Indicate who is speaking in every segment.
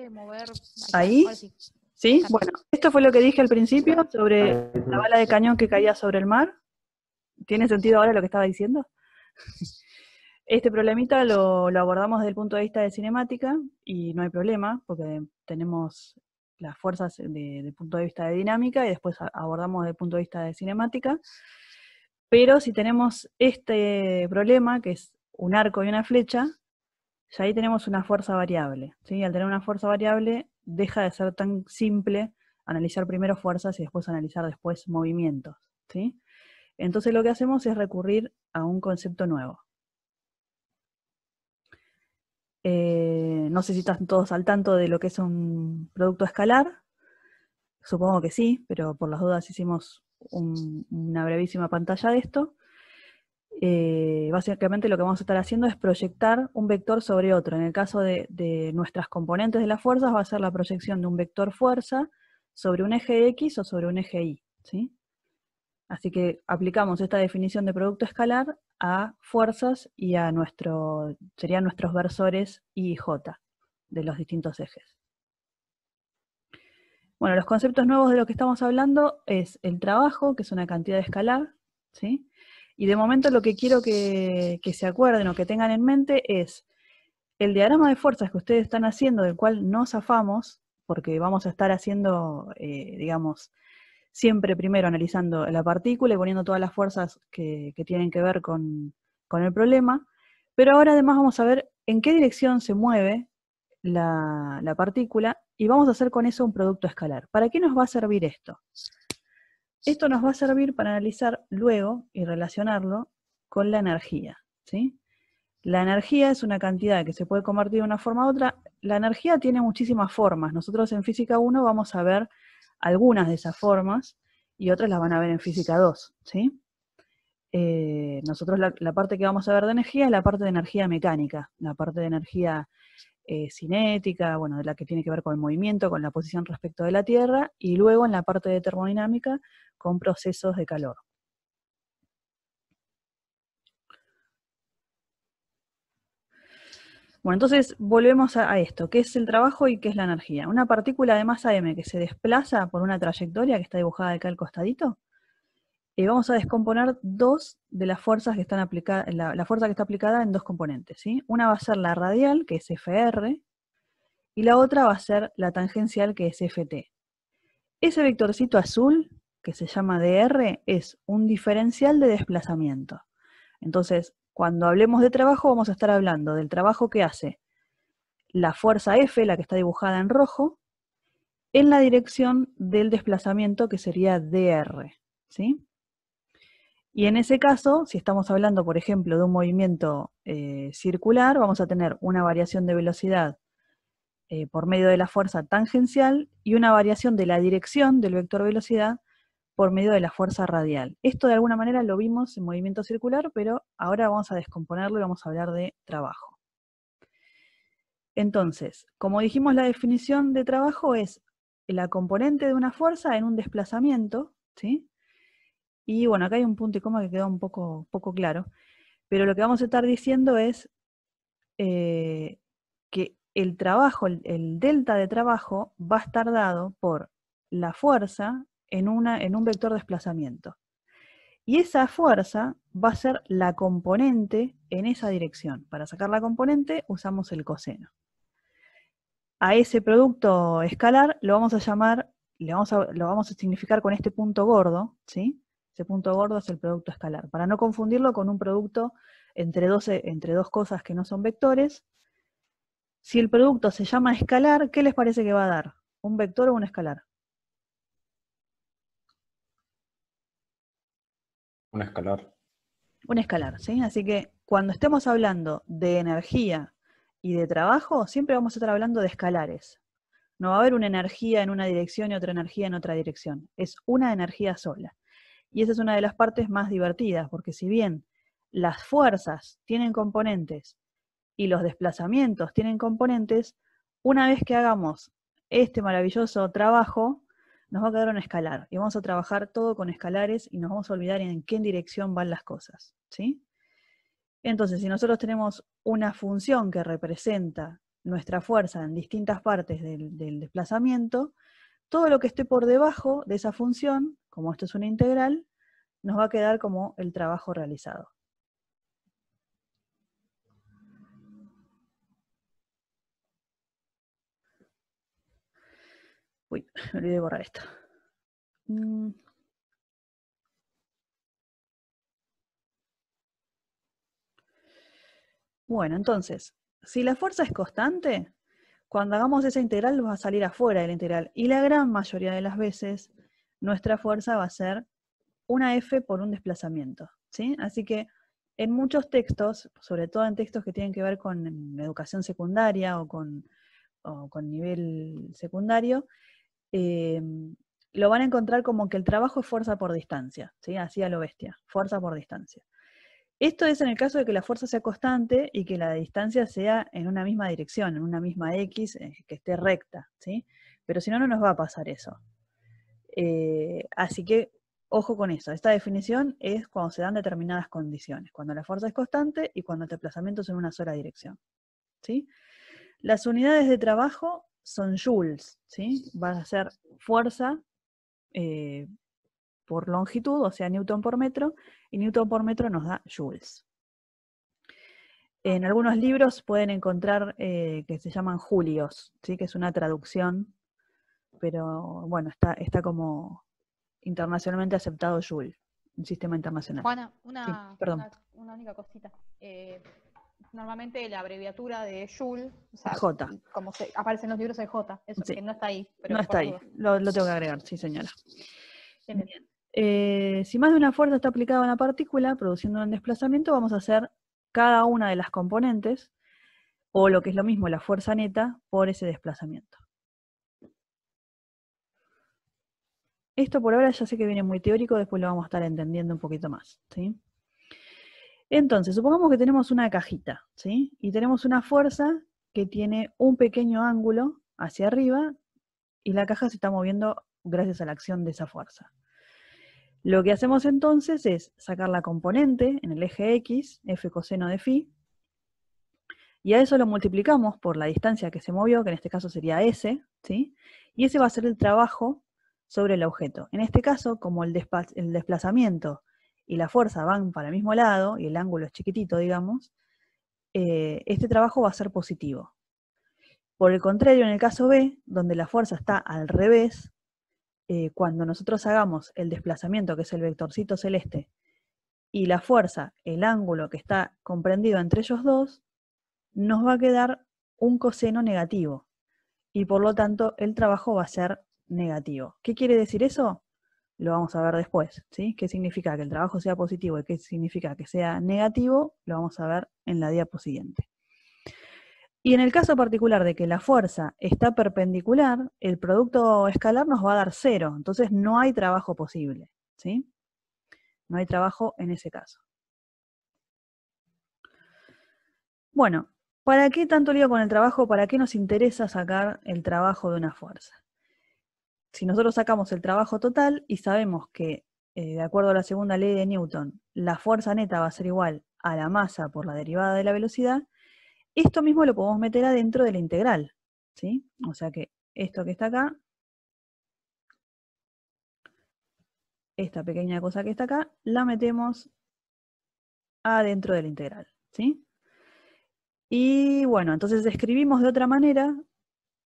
Speaker 1: de mover. Ahí. sí. Bueno, esto fue lo que dije al principio sobre la bala de cañón que caía sobre el mar. ¿Tiene sentido ahora lo que estaba diciendo? Este problemita lo abordamos desde el punto de vista de cinemática y no hay problema porque tenemos las fuerzas desde el punto de vista de dinámica y después abordamos desde el punto de vista de cinemática. Pero si tenemos este problema, que es un arco y una flecha, y ahí tenemos una fuerza variable. ¿sí? Al tener una fuerza variable, deja de ser tan simple analizar primero fuerzas y después analizar después movimientos. ¿sí? Entonces lo que hacemos es recurrir a un concepto nuevo. Eh, no sé si están todos al tanto de lo que es un producto escalar. Supongo que sí, pero por las dudas hicimos una brevísima pantalla de esto. Eh, básicamente lo que vamos a estar haciendo es proyectar un vector sobre otro. En el caso de, nuestras componentes de las fuerzas, va a ser la proyección de un vector fuerza sobre un eje X o sobre un eje Y. Así que aplicamos esta definición de producto escalar a fuerzas y a nuestro, serían nuestros versores I y J de los distintos ejes. Bueno, los conceptos nuevos de lo que estamos hablando es el trabajo, que es una cantidad escalar, ¿sí? Y de momento lo que quiero que, se acuerden o que tengan en mente es el diagrama de fuerzas que ustedes están haciendo, del cual no zafamos, porque vamos a estar haciendo, eh, digamos, siempre primero analizando la partícula y poniendo todas las fuerzas que, tienen que ver con, el problema, pero ahora además vamos a ver en qué dirección se mueve la partícula y vamos a hacer con eso un producto escalar. ¿Para qué nos va a servir esto? Esto nos va a servir para analizar luego y relacionarlo con la energía. ¿sí? La energía es una cantidad que se puede convertir de una forma u otra. La energía tiene muchísimas formas. Nosotros en física 1 vamos a ver algunas de esas formas y otras las van a ver en física 2. ¿sí? Eh, nosotros la, parte que vamos a ver de energía es la parte de energía mecánica, la parte de energía eh, cinética, bueno, de la que tiene que ver con el movimiento, con la posición respecto de la Tierra, y luego en la parte de termodinámica con procesos de calor. Bueno, entonces volvemos a, esto, ¿qué es el trabajo y qué es la energía? Una partícula de masa m que se desplaza por una trayectoria que está dibujada acá al costadito, Y eh, vamos a descomponer dos de las fuerzas que están aplicadas, la, fuerza que está aplicada en dos componentes, Una va a ser la radial, que es FR, y la otra va a ser la tangencial, que es FT. Ese vectorcito azul que se llama DR es un diferencial de desplazamiento. Entonces, cuando hablemos de trabajo, vamos a estar hablando del trabajo que hace la fuerza F, la que está dibujada en rojo, en la dirección del desplazamiento que sería DR. ¿sí? Y en ese caso, si estamos hablando, por ejemplo, de un movimiento eh, circular, vamos a tener una variación de velocidad eh, por medio de la fuerza tangencial y una variación de la dirección del vector velocidad por medio de la fuerza radial. Esto de alguna manera lo vimos en movimiento circular, pero ahora vamos a descomponerlo y vamos a hablar de trabajo. Entonces, como dijimos, la definición de trabajo es la componente de una fuerza en un desplazamiento, ¿sí? Y bueno, acá hay un punto y coma que quedó un poco, poco claro, pero lo que vamos a estar diciendo es eh, que el trabajo, el, el delta de trabajo va a estar dado por la fuerza en, un vector de desplazamiento. Y esa fuerza va a ser la componente en esa dirección. Para sacar la componente usamos el coseno. A ese producto escalar lo vamos a llamar, le vamos lo vamos a significar con este punto gordo, ¿sí? Ese punto gordo es el producto escalar, para no confundirlo con un producto entre entre dos cosas que no son vectores. Si el producto se llama escalar, ¿qué les parece que va a dar? ¿Un vector o un escalar? Un escalar. Un escalar, ¿sí? Así que cuando estemos hablando de energía y de trabajo, siempre vamos a estar hablando de escalares. No va a haber una energía en una dirección y otra energía en otra dirección. Es una energía sola. Y esa es una de las partes más divertidas, porque si bien las fuerzas tienen componentes y los desplazamientos tienen componentes, una vez que hagamos este maravilloso trabajo, nos va a quedar un escalar y vamos a trabajar todo con escalares y nos vamos a olvidar en qué dirección van las cosas, ¿sí? Entonces, si nosotros tenemos una función que representa nuestra fuerza en distintas partes del, del desplazamiento, todo lo que esté por debajo de esa función, como esto es una integral, nos va a quedar como el trabajo realizado. Uy, me olvidé de borrar esto. Mm. Bueno, entonces, si la fuerza es constante, cuando hagamos esa integral va a salir afuera de la integral. Y la gran mayoría de las veces, nuestra fuerza va a ser una F por un desplazamiento. Así que en muchos textos, sobre todo en textos que tienen que ver con educación secundaria o o con nivel secundario, Em, lo van a encontrar como que el trabajo es fuerza por distancia, ¿sí? así a lo bestia, fuerza por distancia. Esto es en el caso de que la fuerza sea constante y que la distancia sea en una misma dirección, en una misma X, eh, que esté recta, ¿sí? Pero si no, no nos va a pasar eso. Eh, así que, ojo con eso. Esta definición es cuando se dan determinadas condiciones, cuando la fuerza es constante y cuando el desplazamiento es en una sola dirección, ¿sí? Las unidades de trabajo son joules, ¿sí? va a ser fuerza eh, por longitud, o sea, newton por metro, y newton por metro nos da joules. En algunos libros pueden encontrar eh, que se llaman julios, ¿sí? que es una traducción, pero bueno, está, está como internacionalmente aceptado joule, un sistema internacional. Juana, una, perdón. única cosita. Eh, normalmente la abreviatura de Joule, o J. como se, aparece en los libros de J, eso no está ahí. no está ahí, lo, tengo que agregar, sí señora. Eh, si más de una fuerza está aplicada a una partícula produciendo un desplazamiento, vamos a hacer cada una de las componentes, o lo que es lo mismo, la fuerza neta, por ese desplazamiento. Esto por ahora ya sé que viene muy teórico, después lo vamos a estar entendiendo un poquito más. ¿sí? Entonces, supongamos que tenemos una cajita, ¿sí? Y tenemos una fuerza que tiene un pequeño ángulo hacia arriba y la caja se está moviendo gracias a la acción de esa fuerza. Lo que hacemos entonces es sacar la componente en el eje X, F coseno de phi, y a eso lo multiplicamos por la distancia que se movió, que en este caso sería S, ¿sí? Y ese va a ser el trabajo sobre el objeto. En este caso, como el, desplazamiento y la fuerza van para el mismo lado y el ángulo es chiquitito, digamos, eh, este trabajo va a ser positivo. Por el contrario, en el caso B, donde la fuerza está al revés, eh, cuando nosotros hagamos el desplazamiento, que es el vectorcito celeste, y la fuerza, el ángulo que está comprendido entre ellos dos, nos va a quedar un coseno negativo. Y por lo tanto, el trabajo va a ser negativo. ¿Qué quiere decir eso? lo vamos a ver después, ¿sí? ¿Qué significa que el trabajo sea positivo y qué significa que sea negativo? Lo vamos a ver en la diapositiva siguiente. Y en el caso particular de que la fuerza está perpendicular, el producto escalar nos va a dar cero, entonces no hay trabajo posible, ¿sí? No hay trabajo en ese caso. Bueno, ¿para qué tanto lío con el trabajo? ¿Para qué nos interesa sacar el trabajo de una fuerza? si nosotros sacamos el trabajo total y sabemos que, eh, de acuerdo a la segunda ley de Newton, la fuerza neta va a ser igual a la masa por la derivada de la velocidad, esto mismo lo podemos meter adentro de la integral. ¿sí? O sea que esto que está acá, esta pequeña cosa que está acá, la metemos adentro de la integral. Y bueno, entonces escribimos de otra manera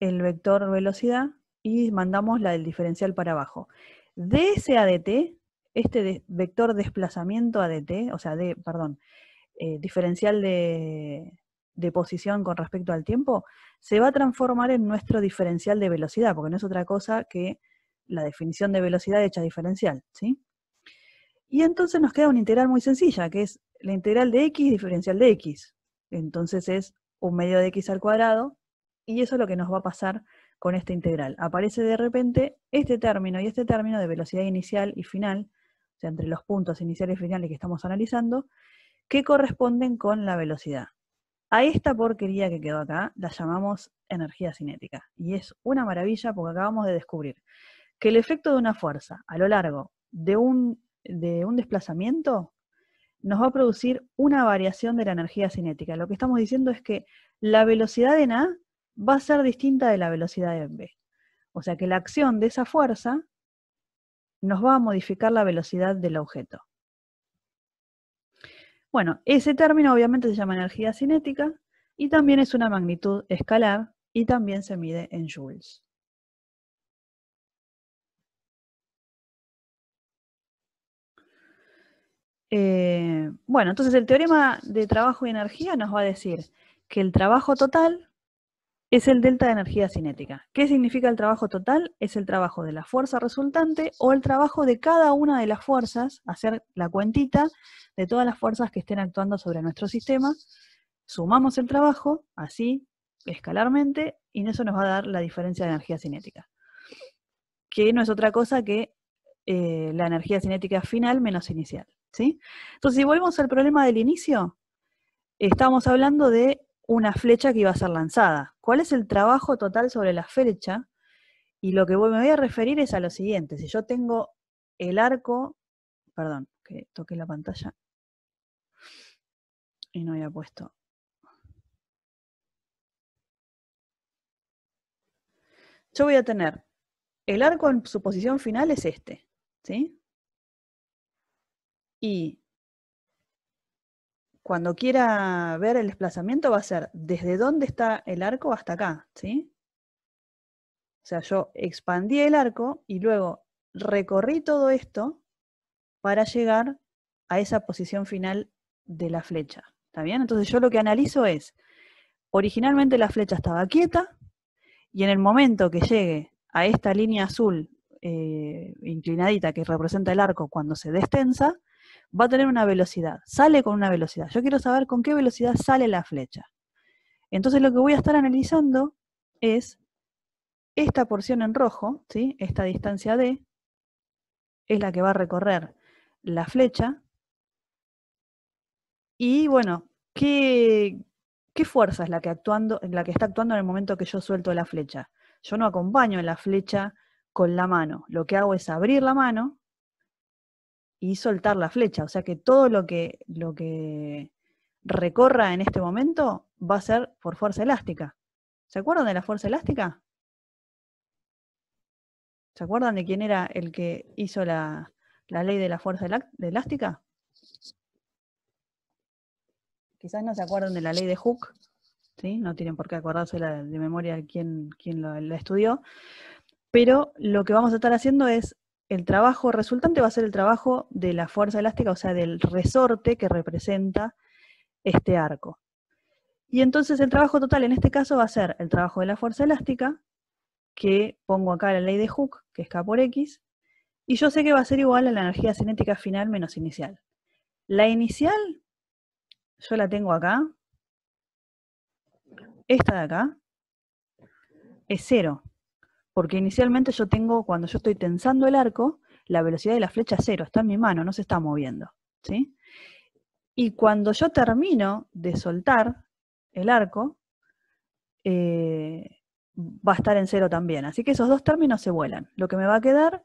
Speaker 1: el vector velocidad y mandamos la del diferencial para abajo. De ese ADT, este vector desplazamiento ADT, o sea, de, perdón, eh, diferencial de, posición con respecto al tiempo, se va a transformar en nuestro diferencial de velocidad, porque no es otra cosa que la definición de velocidad hecha diferencial, ¿sí? Y entonces nos queda una integral muy sencilla, que es la integral de x diferencial de x. Entonces es un medio de x al cuadrado, y eso es lo que nos va a pasar con esta integral. Aparece de repente este término y este término de velocidad inicial y final, o sea, entre los puntos iniciales y finales que estamos analizando, que corresponden con la velocidad. A esta porquería que quedó acá la llamamos energía cinética. Y es una maravilla porque acabamos de descubrir que el efecto de una fuerza a lo largo de un, de un desplazamiento nos va a producir una variación de la energía cinética. Lo que estamos diciendo es que la velocidad de A va a ser distinta de la velocidad en B. O sea que la acción de esa fuerza nos va a modificar la velocidad del objeto. Bueno, ese término obviamente se llama energía cinética y también es una magnitud escalar y también se mide en joules. Eh, bueno, entonces el teorema de trabajo y energía nos va a decir que el trabajo total es el delta de energía cinética. ¿Qué significa el trabajo total? Es el trabajo de la fuerza resultante o el trabajo de cada una de las fuerzas, hacer la cuentita de todas las fuerzas que estén actuando sobre nuestro sistema, sumamos el trabajo, así, escalarmente, y eso nos va a dar la diferencia de energía cinética, que no es otra cosa que eh, la energía cinética final menos inicial. ¿sí? Entonces, si volvemos al problema del inicio, estamos hablando de una flecha que iba a ser lanzada. ¿Cuál es el trabajo total sobre la flecha? Y lo que me voy a referir es a lo siguiente. Si yo tengo el arco, perdón, que toqué la pantalla y no había puesto. Yo voy a tener el arco en su posición final es este, ¿sí? Y cuando quiera ver el desplazamiento va a ser desde dónde está el arco hasta acá, O sea, yo expandí el arco y luego recorrí todo esto para llegar a esa posición final de la flecha. ¿Está bien? Entonces yo lo que analizo es, originalmente la flecha estaba quieta y en el momento que llegue a esta línea azul eh, inclinadita que representa el arco cuando se destensa, va a tener una velocidad, sale con una velocidad. Yo quiero saber con qué velocidad sale la flecha. Entonces lo que voy a estar analizando es esta porción en rojo, ¿sí? esta distancia D, es la que va a recorrer la flecha. Y bueno, ¿qué, fuerza es la que, la que está actuando en el momento que yo suelto la flecha? Yo no acompaño la flecha con la mano, lo que hago es abrir la mano y soltar la flecha. O sea que todo lo que, lo que recorra en este momento va a ser por fuerza elástica. ¿Se acuerdan de la fuerza elástica? ¿Se acuerdan de quién era el que hizo la, ley de la fuerza elástica? Quizás no se acuerdan de la ley de Hooke, ¿sí? no tienen por qué acordarse de memoria quién, quién la estudió, pero lo que vamos a estar haciendo es el trabajo resultante va a ser el trabajo de la fuerza elástica, o sea, del resorte que representa este arco. Y entonces el trabajo total en este caso va a ser el trabajo de la fuerza elástica, que pongo acá la ley de Hooke, que es K por X, y yo sé que va a ser igual a la energía cinética final menos inicial. La inicial, yo la tengo acá, esta de acá, es cero. Porque inicialmente yo tengo, cuando yo estoy tensando el arco, la velocidad de la flecha cero, está en mi mano, no se está moviendo. ¿sí? Y cuando yo termino de soltar el arco, eh, va a estar en cero también. Así que esos dos términos se vuelan. Lo que me va a quedar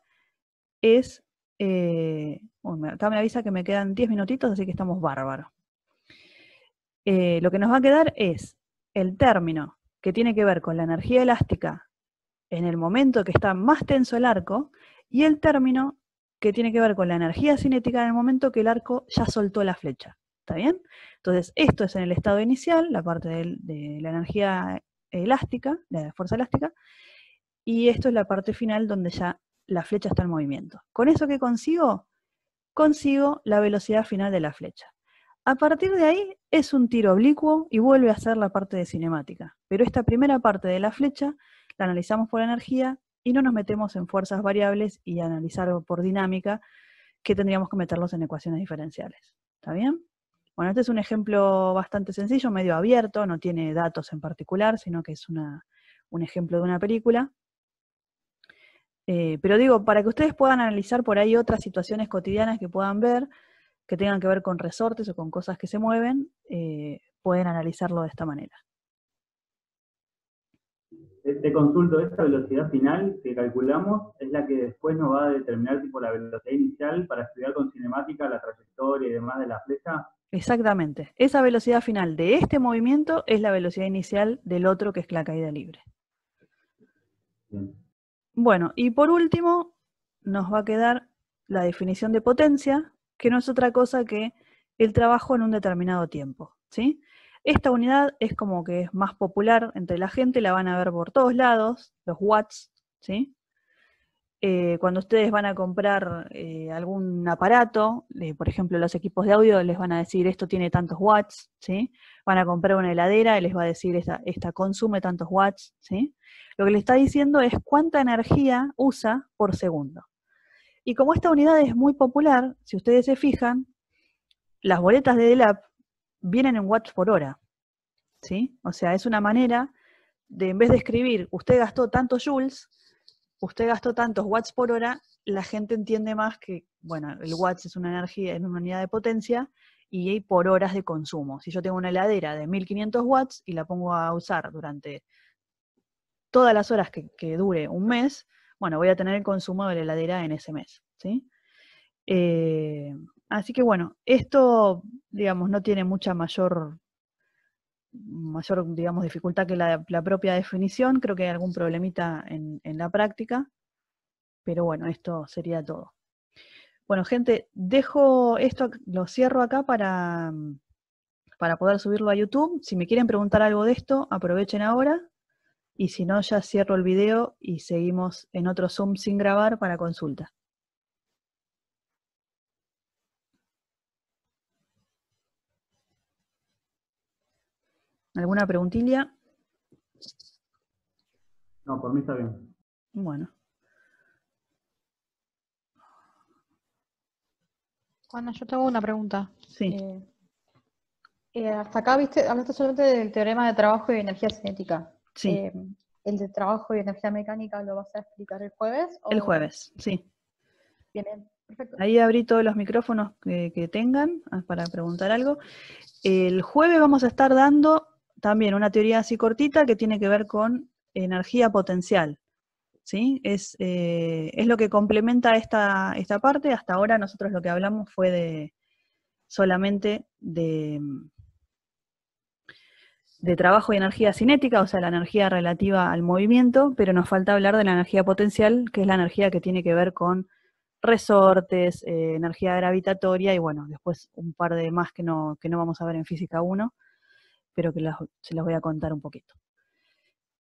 Speaker 1: es... Eh, acá me avisa que me quedan 10 minutitos, así que estamos bárbaros. Eh, lo que nos va a quedar es el término que tiene que ver con la energía elástica en el momento que está más tenso el arco, y el término que tiene que ver con la energía cinética en el momento que el arco ya soltó la flecha. ¿Está bien? Entonces, esto es en el estado inicial, la parte de, la energía elástica, la fuerza elástica, y esto es la parte final donde ya la flecha está en movimiento. ¿Con eso qué consigo? Consigo la velocidad final de la flecha. A partir de ahí es un tiro oblicuo y vuelve a ser la parte de cinemática. Pero esta primera parte de la flecha la analizamos por energía y no nos metemos en fuerzas variables y analizar por dinámica que tendríamos que meterlos en ecuaciones diferenciales. ¿Está bien? Bueno, este es un ejemplo bastante sencillo, medio abierto, no tiene datos en particular, sino que es un ejemplo de una película. Eh, pero digo, para que ustedes puedan analizar por ahí otras situaciones cotidianas que puedan ver, que tengan que ver con resortes o con cosas que se mueven, eh, pueden analizarlo de esta manera te consulto, esta velocidad final que calculamos es la que después nos va a determinar tipo la velocidad inicial para estudiar con cinemática la trayectoria y demás de la flecha. Exactamente. Esa velocidad final de este movimiento es la velocidad inicial del otro que es la caída libre. Bueno, y por último nos va a quedar la definición de potencia, que no es otra cosa que el trabajo en un determinado tiempo, ¿sí? Esta unidad es como que es más popular entre la gente, la van a ver por todos lados, los watts, ¿sí? Eh, cuando ustedes van a comprar eh, algún aparato, eh, por ejemplo los equipos de audio, les van a decir esto tiene tantos watts, ¿sí? Van a comprar una heladera y les va a decir esta, esta consume tantos watts, ¿sí? Lo que le está diciendo es cuánta energía usa por segundo. Y como esta unidad es muy popular, si ustedes se fijan, las boletas de DELAP vienen en watts por hora. ¿sí? O sea, es una manera de, en vez de escribir, usted gastó tantos joules, usted gastó tantos watts por hora, la gente entiende más que, bueno, el watts es una energía, es una unidad de potencia y hay por horas de consumo. Si yo tengo una heladera de 1500 watts y la pongo a usar durante todas las horas que, que dure un mes, bueno, voy a tener el consumo de la heladera en ese mes, ¿sí? Eh, así que bueno, esto, digamos, no tiene mucha mayor mayor, digamos, dificultad que la, propia definición. Creo que hay algún problemita en, la práctica, pero bueno, esto sería todo. Bueno, gente, dejo esto, lo cierro acá para, para poder subirlo a YouTube. Si me quieren preguntar algo de esto, aprovechen ahora. Y si no, ya cierro el video y seguimos en otro Zoom sin grabar para consulta. ¿Alguna preguntilla? No, por mí está bien. Bueno. Juana, yo tengo una pregunta. Sí. Eh, eh, hasta acá viste, hablaste solamente del teorema de trabajo y energía cinética. Sí. Eh, ¿El de trabajo y energía mecánica lo vas a explicar el jueves? El jueves, sí. Bien, perfecto. Ahí abrí todos los micrófonos que tengan ah, para preguntar algo. El jueves vamos a estar dando también una teoría así cortita que tiene que ver con energía potencial. ¿sí? Es, eh, es lo que complementa esta, esta parte. Hasta ahora nosotros lo que hablamos fue de solamente de, de trabajo y energía cinética, o sea, la energía relativa al movimiento, pero nos falta hablar de la energía potencial, que es la energía que tiene que ver con resortes, eh, energía gravitatoria y bueno, después un par de más que no, que no vamos a ver en física 1 pero que se las voy a contar un poquito.